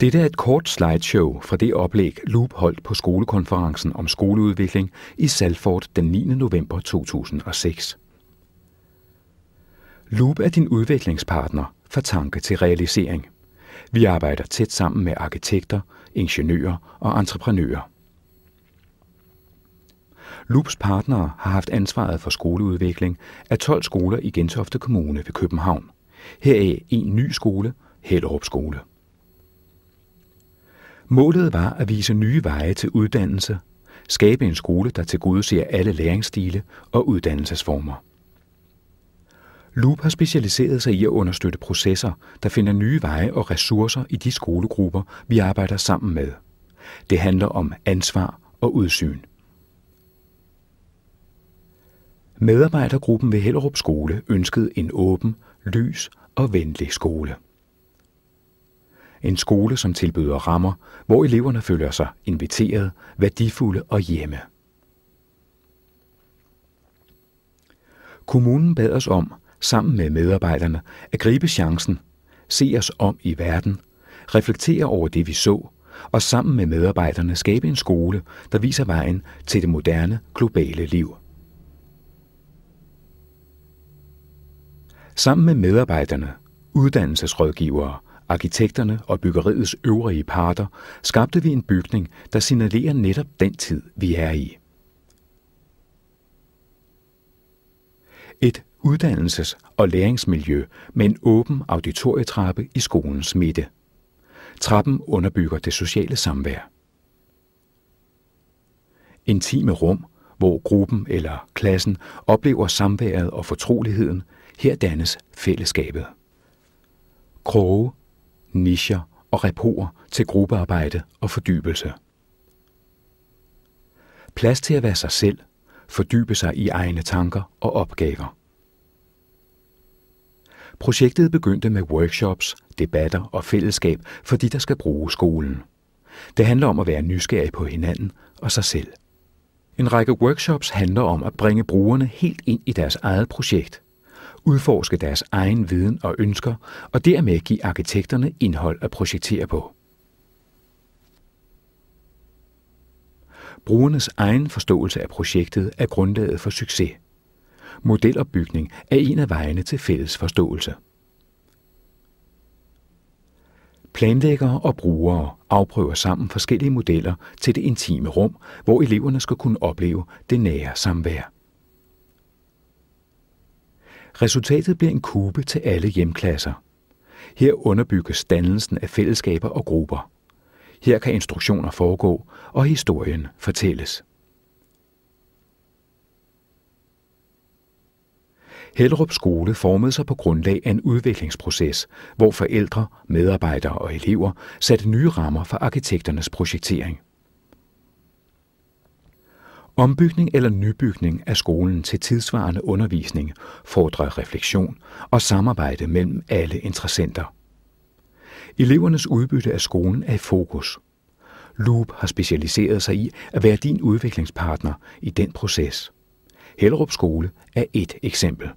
Dette er et kort slideshow fra det oplæg, Loop holdt på skolekonferencen om skoleudvikling i Salford den 9. november 2006. Loop er din udviklingspartner fra tanke til realisering. Vi arbejder tæt sammen med arkitekter, ingeniører og entreprenører. Loops partnere har haft ansvaret for skoleudvikling af 12 skoler i Gentofte Kommune ved København. Her er en ny skole, Hellerup Skole. Målet var at vise nye veje til uddannelse, skabe en skole, der tilgodeser alle læringsstile og uddannelsesformer. Loop har specialiseret sig i at understøtte processer, der finder nye veje og ressourcer i de skolegrupper, vi arbejder sammen med. Det handler om ansvar og udsyn. Medarbejdergruppen ved Hellerup Skole ønskede en åben, lys og venlig skole. En skole, som tilbyder rammer, hvor eleverne føler sig inviteret, værdifulde og hjemme. Kommunen bad os om, sammen med medarbejderne, at gribe chancen, se os om i verden, reflektere over det, vi så, og sammen med medarbejderne skabe en skole, der viser vejen til det moderne, globale liv. Sammen med medarbejderne, uddannelsesrådgivere, arkitekterne og byggeriets øvrige parter skabte vi en bygning, der signalerer netop den tid, vi er i. Et uddannelses- og læringsmiljø med en åben auditorietrappe i skolens midte. Trappen underbygger det sociale samvær. Intime rum, hvor gruppen eller klassen oplever samværet og fortroligheden, her dannes fællesskabet. Kroge nicher og repor til gruppearbejde og fordybelse. Plads til at være sig selv, fordybe sig i egne tanker og opgaver. Projektet begyndte med workshops, debatter og fællesskab for de, der skal bruge skolen. Det handler om at være nysgerrig på hinanden og sig selv. En række workshops handler om at bringe brugerne helt ind i deres eget projekt – udforske deres egen viden og ønsker, og dermed give arkitekterne indhold at projektere på. Brugernes egen forståelse af projektet er grundlaget for succes. Modelopbygning er en af vejene til fælles forståelse. Planlæggere og brugere afprøver sammen forskellige modeller til det intime rum, hvor eleverne skal kunne opleve det nære samvær. Resultatet bliver en kube til alle hjemklasser. Her underbygges dannelsen af fællesskaber og grupper. Her kan instruktioner foregå, og historien fortælles. Hellerup Skole formede sig på grundlag af en udviklingsproces, hvor forældre, medarbejdere og elever satte nye rammer for arkitekternes projektering. Ombygning eller nybygning af skolen til tidsvarende undervisning fordrer refleksion og samarbejde mellem alle interessenter. Elevernes udbytte af skolen er i fokus. Loop har specialiseret sig i at være din udviklingspartner i den proces. Hellerup Skole er et eksempel.